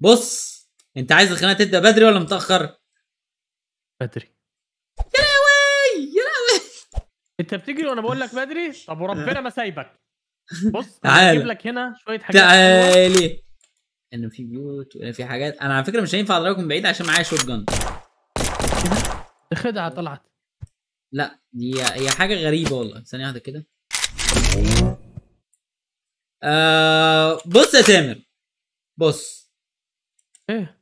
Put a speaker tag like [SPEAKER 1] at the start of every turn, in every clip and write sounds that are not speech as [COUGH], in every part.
[SPEAKER 1] بص انت عايز الخناقه تبدا بدري ولا متاخر؟ بدري يا لهوي يا لهوي انت بتجري وانا بقول لك بدري طب وربنا ما
[SPEAKER 2] سايبك بص [LAUGHS] هجيب لك هنا شويه حاجات تعالي
[SPEAKER 1] ان في بيوت وانا في حاجات انا على فكره مش هينفع اضربك من بعيد عشان معايا شوت جن
[SPEAKER 2] خدعه طلعت
[SPEAKER 1] لا دي هي حاجه غريبه والله ثانيه واحده كده آه بص يا تامر بص ايه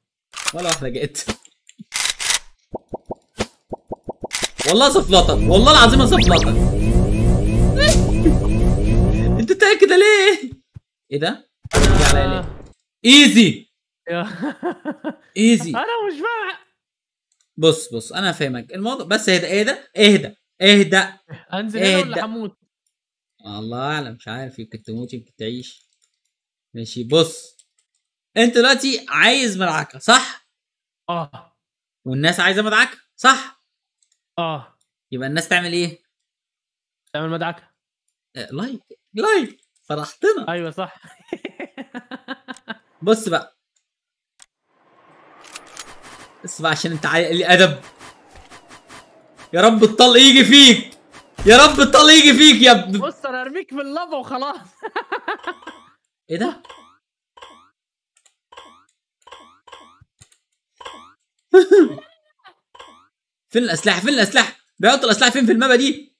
[SPEAKER 1] ولا واحده جت والله زفلطت والله العظيم زفلطت
[SPEAKER 2] [LAUGHS]
[SPEAKER 1] انت بتعمل كده ليه؟ ايه ده؟ ايزي ايزي [LAUGHS]
[SPEAKER 2] انا مش فاهم
[SPEAKER 1] بص بص انا هفهمك الموضوع بس اهدى اهدى اهدى اهدى انزل هنا ولا هموت الله اعلم مش عارف يمكن تموت يمكن تعيش ماشي بص انت دلوقتي عايز مدعكه صح؟ اه والناس عايزه مدعكه صح؟ اه يبقى الناس تعمل ايه؟ تعمل مدعكه آه، لايك لايك فرحتنا ايوه صح [LAUGHS] بص بقى بص بقى عشان انت عايز لي ادب يا رب الطلق يجي فيك يا رب الطلق يجي فيك يا ابني بص انا ارميك
[SPEAKER 2] في اللافا وخلاص
[SPEAKER 1] [LAUGHS] ايه ده؟ [LAUGHS] فين الاسلحه فين الاسلحه بيحط الاسلحه فين في المبا دي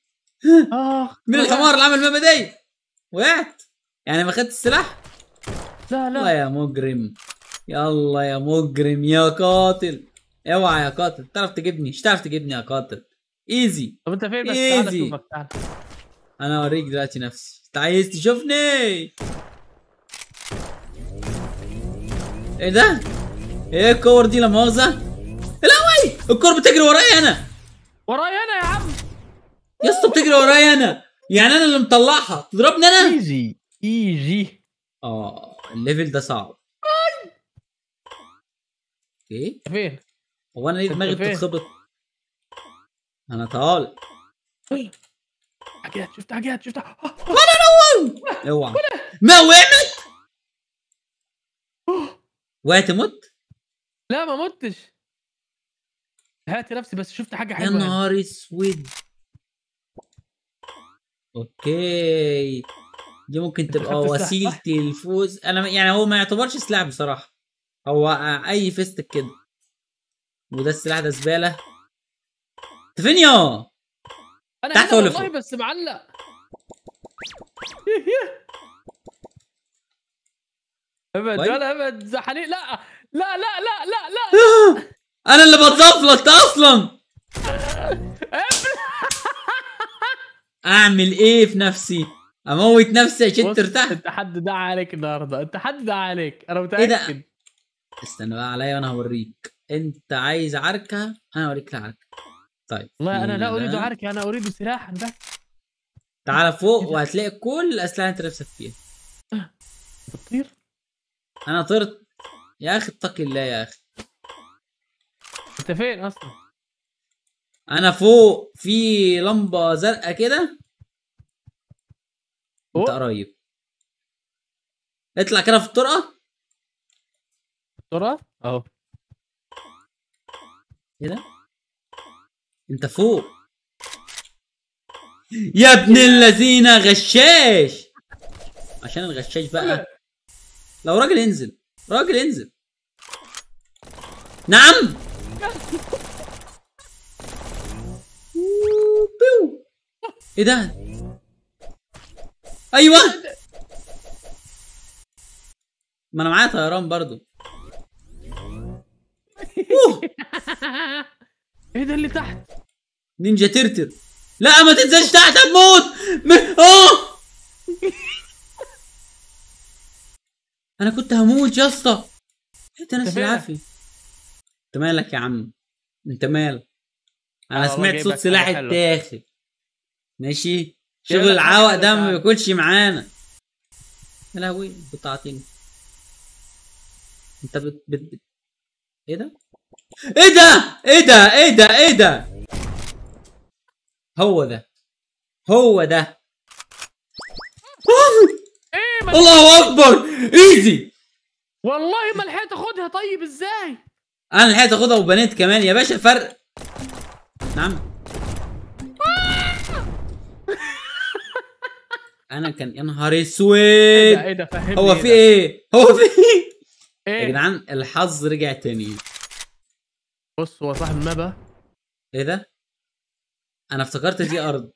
[SPEAKER 1] آه، [LAUGHS] مين الحمار اللي عمل المبا دي وقعت يعني ما خدت السلاح لا لا يا مجرم يلا يا مجرم يا قاتل اوعى يا قاتل تعرف تجيبني مش تعرف تجيبني يا قاتل ايزي طب انت فين بس ايزي انا اوريك دلوقتي نفسي انت عايز تشوفني ايه ده؟ ايه الكور دي لا مؤاخذه؟ الكور بتجري ورايا انا ورايا انا يا عم يا اسطى بتجري ورايا انا يعني انا اللي مطلعها تضربني انا ايجي ايجي اه الليفل ده صعب اوكي فين هو انا ليه دماغي بتتخبط انا طالع
[SPEAKER 2] حاجات شفت حاجات شفت انا نور اوعى ما وقعت
[SPEAKER 1] وقعت مت
[SPEAKER 2] لا ما متش هات نفسي بس شفت حاجه
[SPEAKER 1] حلوه يا نهار اسود اوكي دي ممكن تبقى وسيلتي للفوز انا يعني هو ما يعتبرش سلاح بصراحه هو اي فيستك كده وده السلاح ده زباله تفينيو
[SPEAKER 2] انا تحت ولا والله بس معلق [LAUGHS] ابد ولا طيب. ابد زحليق لا
[SPEAKER 1] لا لا لا لا لا [GASPS] [LAUGHS] انا اللي بتصفلك اصلا اعمل ايه في نفسي اموت نفسي عشان ترتاح انت حد دعا عليك النهارده انت حد دعا عليك انا إيه متاكد إيه استنى بقى عليا وانا هوريك انت عايز عركه انا هوريك العركه طيب والله انا لا اريد عركه
[SPEAKER 2] انا اريد سلاحا بس
[SPEAKER 1] تعالى فوق إيه وهتلاقي كل الاسلحه انت نفسك فيها بتطير أه. انا طرت يا اخي اتقي الله يا اخي انت فين اصلا؟ انا فوق في لمبه زرقاء كده انت قريب اطلع كده في الطرقه الطرقه اهو ايه ده؟ انت فوق يا ابن الذين غشاش عشان الغشاش بقى لو راجل انزل راجل انزل نعم ايه ده؟ ايوه ما انا معايا طيران برضو
[SPEAKER 2] [LAUGHS]
[SPEAKER 1] ايه ده اللي تحت؟ نينجا ترتر لا ما تنزلش تحت هتموت اه [LAUGHS] انا كنت هموت يا اسطى انت ناس العافيه انت مالك يا عم انت مال انا آه، سمعت صوت سلاح التاخر ماشي شغل العوق ده ما بياكلش معانا يا لهوي بتعطيني انت بت... بت... ايه ده؟ ايه ده؟ ايه ده؟ ايه ده؟ ايه ده؟ هو ده هو ده إيه، الله اكبر ايزي
[SPEAKER 2] والله ما لحقت اخدها طيب ازاي؟
[SPEAKER 1] انا لحقت اخدها وبنيت كمان يا باشا فرق نعم انا كان يا نهار اسود ايه ده إيه فهمني إيه إيه؟ هو في ايه؟ هو في ايه؟ يا جدعان الحظ رجع تاني بص هو صاحب المبا ايه ده؟ انا افتكرت دي ارض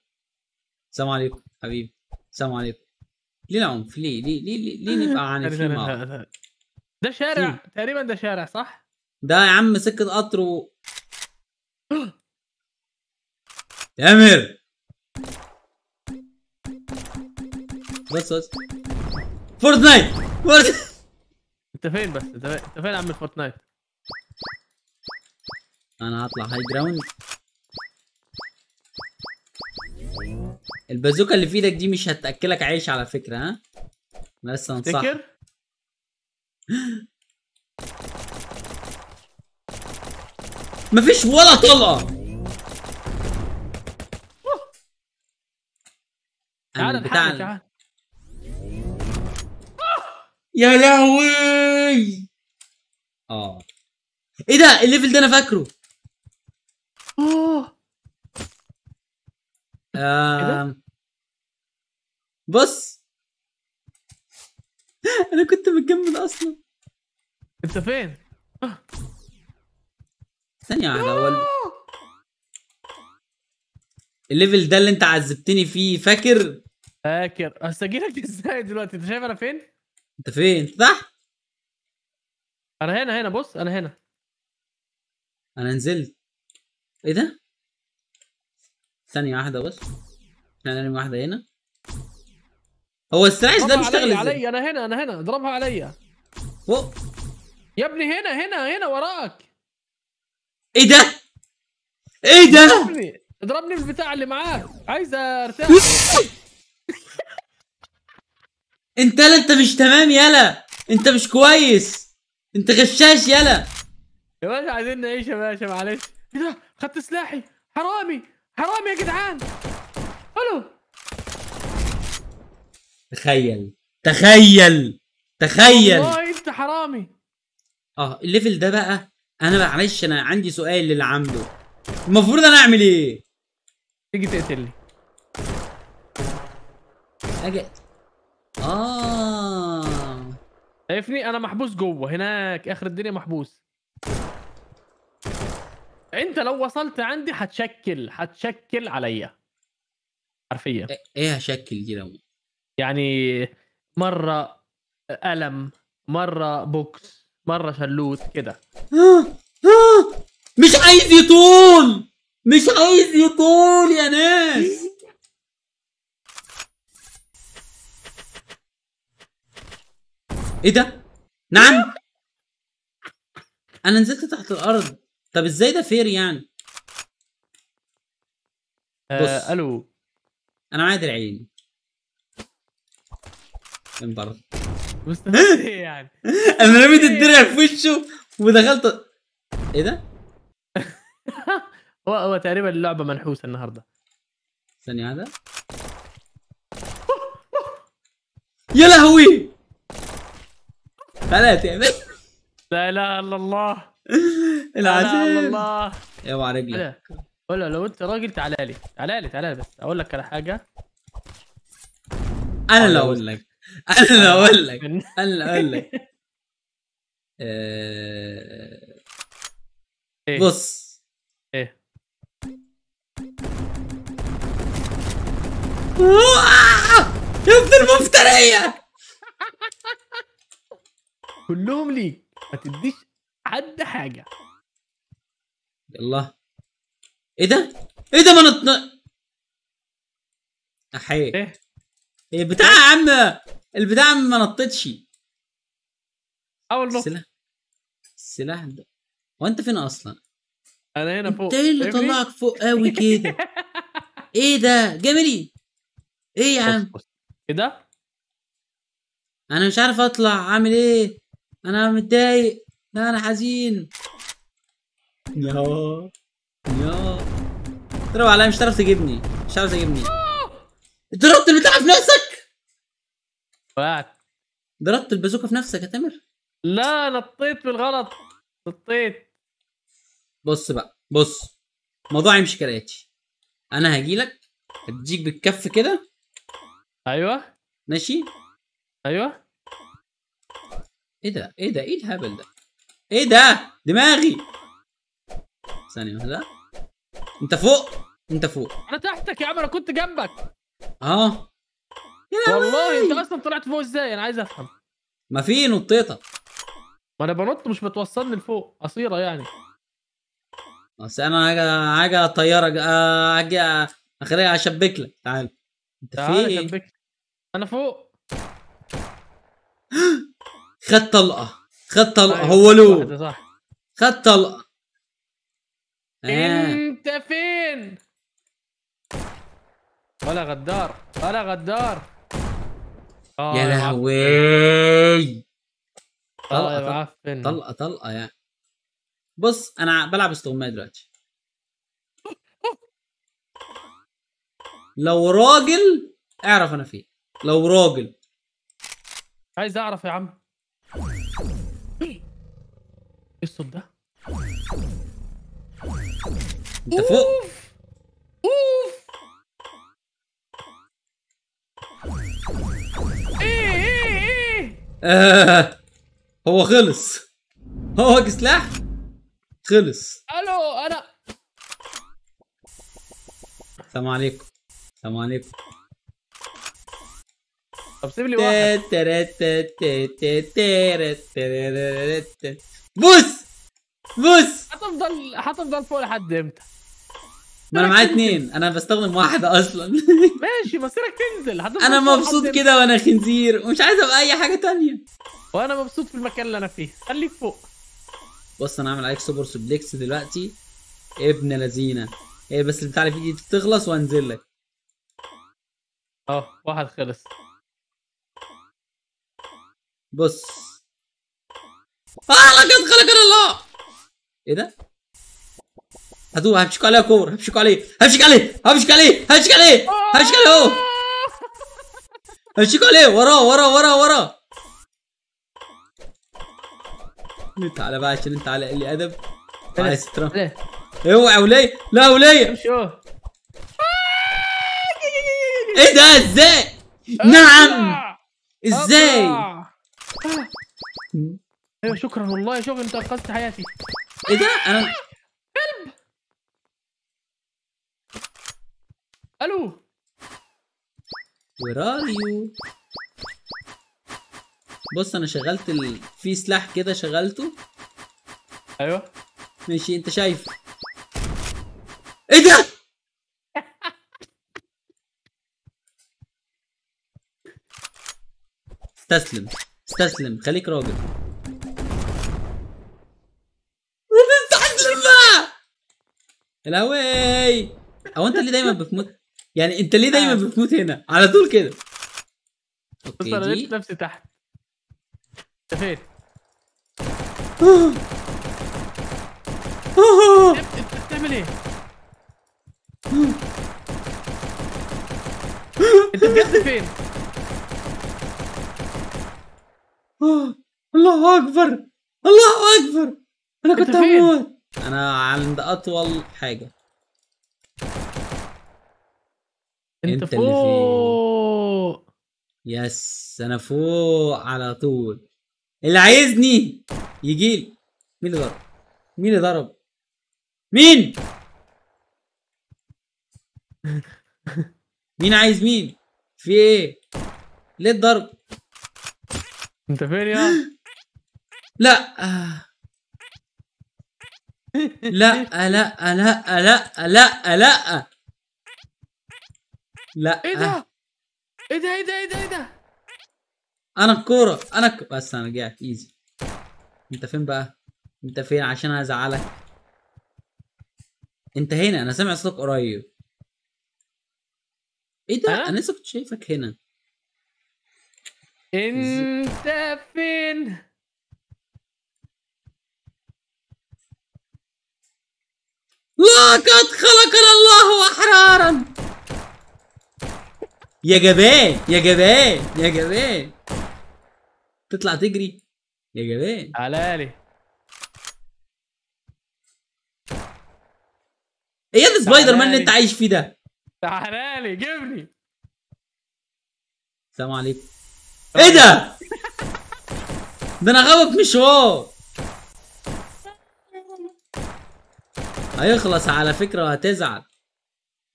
[SPEAKER 1] السلام عليكم حبيبي السلام عليكم ليه العنف ليه ليه ليه ليه, ليه نبقى عنيفين مع ده شارع
[SPEAKER 2] تقريبا ده شارع صح؟
[SPEAKER 1] ده يا عم سكة قطر و تامر [GASPS] بس بس فورتنايت انت فين بس انت فين, انت فين عم الفورتنايت انا هطلع هاي جراوند البازوكا اللي في ايدك دي مش هتاكلك عيش على فكره ها بس انصحك [LAUGHS] مفيش ولا طلقه
[SPEAKER 2] تعال تعال
[SPEAKER 1] يا لهوي اه ايه ده الليفل ده انا فاكره اه بص [LAUGHS] انا كنت متجمد اصلا انت فين؟ ثانية على اول الليفل ده اللي انت عذبتني فيه فاكر؟ فاكر هستجيلك ازاي دلوقتي انت شايف انا فين؟ انت فين صح انا هنا هنا بص انا هنا انا نزلت ايه ده ثانيه واحده بس ثانيه واحده هنا هو السلاش ده بيشتغل ازاي علي
[SPEAKER 2] انا هنا انا هنا اضربها عليا و... يا ابني هنا هنا هنا وراك ايه ده ايه ده اضربني اضربني بالبتاع اللي معاك عايز ارتاح [LAUGHS] طيب.
[SPEAKER 1] انت لا انت مش تمام يالا انت مش كويس انت غشاش يالا
[SPEAKER 2] يا باشا عايزين نعيش يا باشا معلش ايه ده خدت سلاحي حرامي حرامي يا جدعان الو
[SPEAKER 1] تخيل تخيل تخيل والله
[SPEAKER 2] انت حرامي
[SPEAKER 1] اه الليفل ده بقى انا معلش انا عندي سؤال للي عامله المفروض انا اعمل ايه؟ تيجي تقتلني اجي
[SPEAKER 2] اه شايفني انا محبوس جوه هناك اخر الدنيا محبوس انت لو وصلت عندي هتشكل هتشكل عليا حرفيا ايه, إيه هشكل لو يعني مره قلم مره بوكس مره شلوت كده
[SPEAKER 1] مش عايز يطول مش عايز يطول يا ناس ايه ده؟ نعم انا نزلت تحت الارض طب ازاي ده فير يعني؟ آه، بص آه، الو انا معايا درعين من بره مستحيل [LAUGHS] إيه يعني انا رميت إيه؟ الدرع في
[SPEAKER 2] وشه ودخلت ايه ده؟ [LAUGHS] هو هو تقريبا اللعبه منحوسه النهارده ثانية هذا [LAUGHS] يا لهوي يا يعني. باشا لا اله الا الله
[SPEAKER 1] [LAUGHS] العسل الله اوعى على رجلك
[SPEAKER 2] ولا لو انت راجل تعالى لي تعالى لي تعالى لي بس اقول لك على حاجه
[SPEAKER 1] انا اللي اقول لك انا اللي اقول لك انا اللي اقول لك إيه؟ بص ايه
[SPEAKER 2] يا ابن المفترية [LAUGHS] كلهم ليك ما تديش
[SPEAKER 1] حد حاجه يلا ايه ده؟ ايه ده ما نط احي ايه البتاع إيه يا عم البتاع ما نطتش اول نط السلاح السلاح ده هو انت فين اصلا؟ انا هنا فوق انت ايه اللي إيه؟ طلعك فوق قوي كده؟ [LAUGHS] ايه ده؟ جميلي ايه يا عم؟ ايه ده؟ انا مش عارف اطلع عامل ايه؟ انا متضايق لا انا حزين يا يا اضرب عليا مش هتعرف تجيبني مش هتعرف تجيبني ضربت البتاع في نفسك وقعت ضربت البازوكه في نفسك يا تامر لا نطيت بالغلط نطيت بص بقى بص الموضوع يمشي كالاتي انا هجيلك هديك بالكف كده ايوه ماشي ايوه ايه ده ايه ده ايه الهبل ده ايه ده دماغي ثانيه واحده انت فوق انت فوق
[SPEAKER 2] انا تحتك يا عم انا كنت جنبك اه والله انت اصلا طلعت فوق ازاي انا عايز افهم
[SPEAKER 1] ما في نطيتك ما انا بنط مش بتوصلني لفوق قصيره يعني بس انا حاجه حاجه طياره اجي اخريها اشبك لك تعال انت فين انا فوق [GASPS] خد طلقه خد طلقه أيوة، هو لو خد طلقه آه.
[SPEAKER 2] انت فين؟ ولا غدار ولا غدار يا
[SPEAKER 1] آه، لهوي
[SPEAKER 2] طلقه طلقه
[SPEAKER 1] طلقه يعني بص انا بلعب استغماية دلوقتي لو راجل اعرف انا فين لو راجل
[SPEAKER 2] عايز اعرف يا عم ايه الصوت
[SPEAKER 1] ده؟ انت فوق اوف اوف ايه ايه ايه [LAUGHS] هو خلص هو سلاح خلص
[SPEAKER 2] الو انا
[SPEAKER 1] السلام عليكم السلام عليكم طب سيب لي واحد بوس بوس هتفضل هتفضل فوق لحد امتى؟ ما انا معايا اثنين انا بستخدم واحدة اصلا
[SPEAKER 2] [LAUGHS] ماشي مصيرك تنزل انا مبسوط كده وانا
[SPEAKER 1] خنزير ومش عايز ابقى اي حاجة تانية وانا مبسوط في المكان اللي انا فيه خليك فوق بص انا هعمل عليك سوبر سوبليكس دلوقتي ابن لذينه هي ايه، بس البتاع اللي في دي تخلص وانزل لك اه واحد خلص بص آه
[SPEAKER 2] لقد خلقنا الله
[SPEAKER 1] ايه ده؟ هدوب همشيك عليه يا كور همشيك عليه همشيك عليه همشيك عليه همشيك عليه همشيك عليه اهو همشيك عليه وراه وراه وراه وراه تعالى بقى عشان انت على قلي ادب تعالى ايه؟ يا سترا ايه؟ ايه اوعى وليه لا وليه ايه ده ازاي؟ نعم ازاي؟
[SPEAKER 2] آه. ايوه شكرا والله شوف انت انقذت حياتي ايه ده انا كلب
[SPEAKER 1] الو وير ار يو بص انا شغلت ال... في سلاح كده شغلته ايوه ماشي انت شايف ايه ده [LAUGHS] استسلم استسلم خليك راجل استسلم بقى الهواي هو انت ليه دايما بتموت يعني انت ليه دايما آه. بتموت هنا على طول كده اوكي دي نفسي تحت انت فين
[SPEAKER 2] انت بتعمل ايه انت بجد فين
[SPEAKER 1] [GASPS] الله اكبر الله اكبر انا كنت اموت انا عند اطول حاجه انت, انت
[SPEAKER 2] فوق
[SPEAKER 1] يس انا فوق على طول اللي عايزني يجي لي مين اللي ضرب مين اللي ضرب مين [LAUGHS] مين عايز مين في ايه ليه الضرب انت فين يا؟ [GASPS] لا آه. لا لا لا لا لا لا لا ايه آه. ده؟
[SPEAKER 2] ايه ده ايه ده ايه ده ايه ده؟
[SPEAKER 1] انا الكورة انا بس انا قاعد ايزي انت فين بقى؟ انت فين عشان ازعلك انت هنا انا سامع صوتك قريب ايه ده؟ انا لسه كنت شايفك هنا انت
[SPEAKER 2] فين لقد خلقنا
[SPEAKER 1] الله احرارا يا جبان يا جبان يا جبان تطلع تجري يا جبان على لي ايه ده سبايدر مان اللي انت عايش فيه ده تعالى لي جيبني السلام عليكم ايه ده؟ [LAUGHS] ده انا غلط مشوار هيخلص على فكره وهتزعل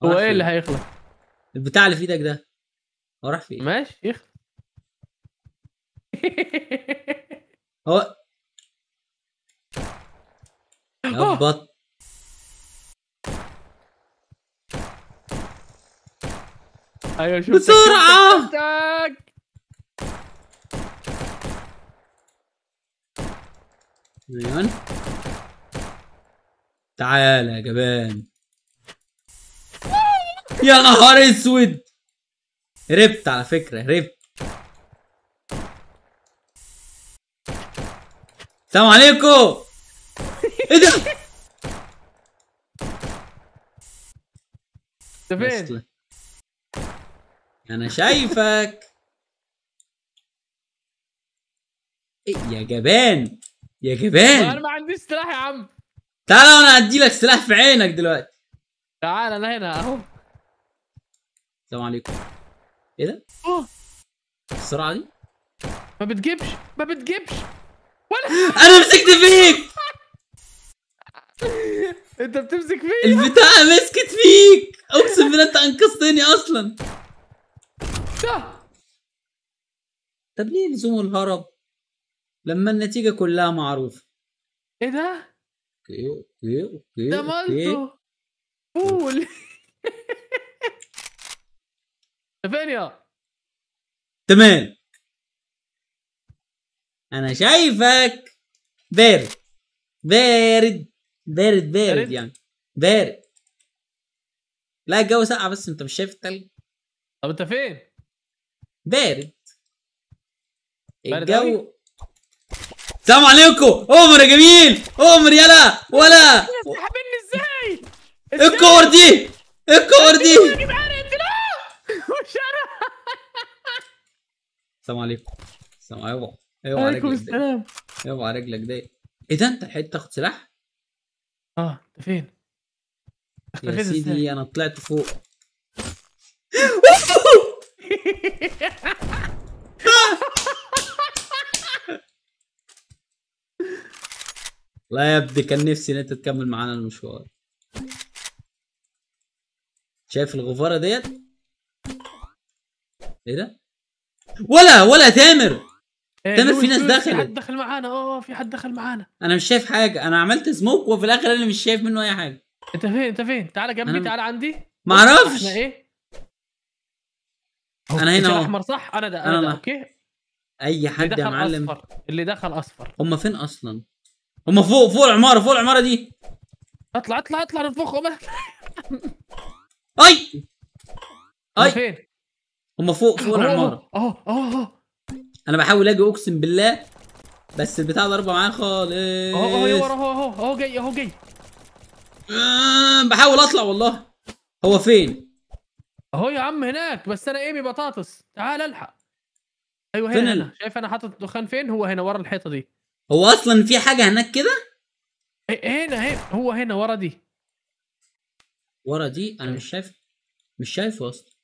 [SPEAKER 1] هو ايه اللي هيخلص؟ البتاع اللي في ايدك ده هو راح فين؟ ماشي يخلص [LAUGHS] هو يا
[SPEAKER 2] ايوه شوف بسرعة [LAUGHS]
[SPEAKER 1] مليون تعالى يا جبان يا نهار اسود هربت على فكره هربت السلام عليكم ايه ده فين؟ انا شايفك [LAUGHS] إيه يا جبان يا جبان انا
[SPEAKER 2] ما عنديش سلاح يا عم
[SPEAKER 1] تعالى انا هدي لك سلاح في عينك دلوقتي تعال انا هنا اهو السلام عليكم ايه ده؟ السرعه دي؟
[SPEAKER 2] ما بتجيبش ما بتجيبش ولا [LAUGHS] انا مسكت فيك [LAUGHS] انت بتمسك فيا البتاعة مسكت
[SPEAKER 1] فيك اقسم بالله انت انقذتني اصلا طب ليه لزوم الهرب؟ لما النتيجه كلها معروفه ايه ده؟ اوكي اوكي اوكي ده مالته فول [LAUGHS] فين يا تمام انا شايفك بارد بارد بارد بارد يعني بارد لا الجو ساقع بس انت مش شايف التلج طب انت فين؟ بارد الجو السلام عليكم عمر يا جميل عمر يلا ولا سحبني ازاي إيه الكور دي إيه الكور دي السلام عليكم السلام عليكم ايوه على السلام ايوه على رجلك ده ايه ده انت لحقت تاخد سلاح؟ اه انت فين؟ يا سيدي انا طلعت فوق [LAUGHS] [LAUGHS] آه. لا يا ابني كان نفسي ان انت تكمل معانا المشوار شايف الغفاره ديت ايه ده ولا ولا تامر إيه تامر في ناس دخلت في حد
[SPEAKER 2] دخل معانا اه في حد دخل معانا
[SPEAKER 1] انا مش شايف حاجه انا عملت سموك وفي الاخر انا مش شايف منه اي حاجه انت فين انت فين تعالى جنبي تعال تعالى عندي معرفش احنا ايه انا هنا احمر
[SPEAKER 2] صح انا ده انا, أنا ده.
[SPEAKER 1] اوكي اي حد يا معلم أصفر. اللي دخل اصفر هم فين اصلا هم فوق فوق العماره فوق العماره دي
[SPEAKER 2] اطلع اطلع اطلع من فوق
[SPEAKER 1] اي اي فين هم فوق فوق العماره اه اه اه انا بحاول اجي اقسم بالله بس البتاع ضربه معايا خالص اهو اهو اهو
[SPEAKER 2] اهو اهو جاي اهو جاي بحاول اطلع والله
[SPEAKER 1] هو فين
[SPEAKER 2] اهو يا عم هناك بس انا ايمي بطاطس تعال الحق ايوه هنا شايف انا حاطط الدخان فين هو هنا ورا الحيطه دي
[SPEAKER 1] هو اصلا في حاجه
[SPEAKER 2] هناك كده إيه، إيه، هنا هنا إيه، هو هنا ورا دي ورا دي انا
[SPEAKER 1] مش شايف مش شايفه اصلا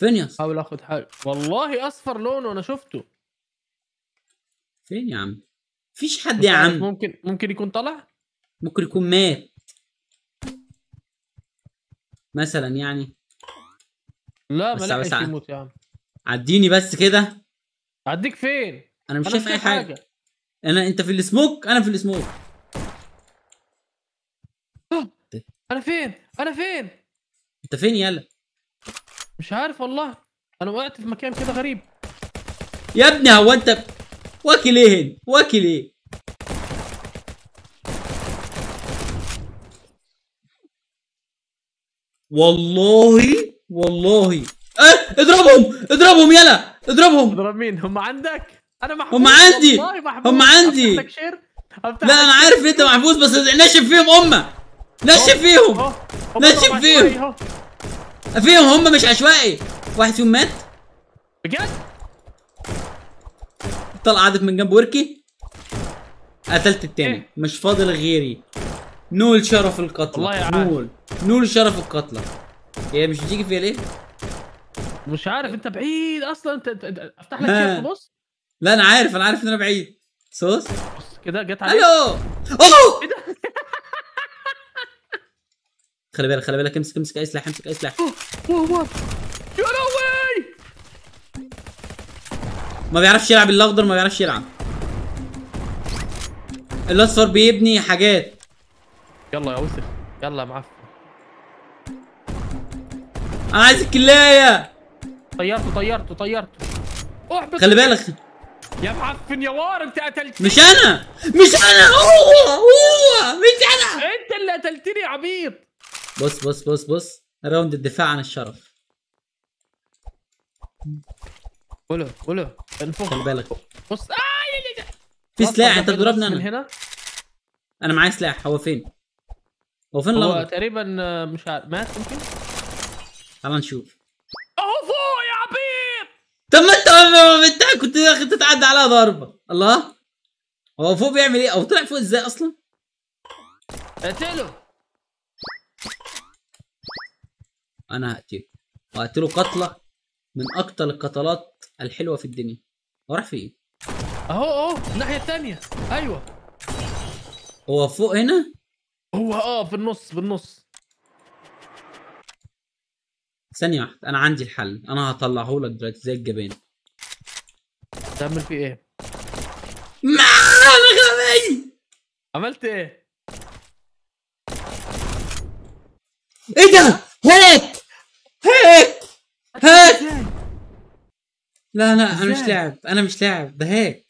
[SPEAKER 1] فين يا حاول اخد حاجه والله اصفر لونه انا شفته فين يا عم؟ مفيش حد يا عم ممكن
[SPEAKER 2] ممكن يكون طلع؟
[SPEAKER 1] ممكن يكون مات مثلا يعني لا ما لحقش يموت يا عم عديني بس كده عديك فين؟ انا مش شايف اي حاجه, حاجة. انا انت في السموك انا في السموك أه، انا
[SPEAKER 2] فين انا فين
[SPEAKER 1] انت فين يلا
[SPEAKER 2] مش عارف والله انا وقعت في مكان كده غريب
[SPEAKER 1] يا ابني هو انت واكل ايه هنا واكل ايه والله والله اه اضربهم اضربهم يلا اضربهم
[SPEAKER 2] اضرب مين هم عندك انا محبوس هم عندي هم عندي لا انا عارف
[SPEAKER 1] انت محبوس بس ناشف فيهم امه نشف فيهم نشف فيهم فيهم هم مش عشوائي واحد فيهم مات بجد طلع عدت من جنب وركي قتلت التاني إيه. مش فاضل غيري نول شرف القتلة نول نول شرف القتلة هي مش بتيجي فيها ليه؟ مش عارف انت
[SPEAKER 2] بعيد اصلا انت افتح لك كيف في النص
[SPEAKER 1] لا انا عارف انا عارف ان انا بعيد سوس كده جت عليك الو
[SPEAKER 2] اوه إيه [LAUGHS]
[SPEAKER 1] خلي بالك خلي بالك امسك امسك اي سلاح امسك اي سلاح ما بيعرفش يلعب الاخضر ما بيعرفش يلعب الاصفر بيبني حاجات يلا يا وسخ يلا يا معفن انا عايز الكلايه
[SPEAKER 2] طيرته طيرته
[SPEAKER 1] طيرته خلي بالك
[SPEAKER 2] يا معفن يا وار انت قتلتني مش انا
[SPEAKER 1] مش انا هو هو مش
[SPEAKER 2] انا انت اللي قتلتني يا عبيط
[SPEAKER 1] بص بص بص بص راوند الدفاع عن الشرف قوله قوله انفخ خلي بالك بص آه في سلاح انت بتضربني انا هنا انا معايا سلاح هو فين؟ هو فين هو
[SPEAKER 2] تقريبا آه، مش عارف مات يمكن
[SPEAKER 1] تعال نشوف اهو فوق يا طب ما انت انت كنت داخل تتعدى على ضربه الله هو فوق بيعمل ايه او طلع فوق ازاي اصلا اقتله انا هقتله وهقتله قتله من اكتر القتلات الحلوه في الدنيا هو راح فين اهو اهو الناحيه الثانيه ايوه هو فوق هنا هو اه في النص في النص ثانية واحدة أنا عندي الحل أنا هطلعه لك دلوقتي زي الجبان تعمل فيه إيه؟
[SPEAKER 2] ما أنا غبي عملت إيه؟ إيه ده؟ هيك هيك هيك
[SPEAKER 1] لا لا أنا مش لاعب أنا مش لاعب ده هيك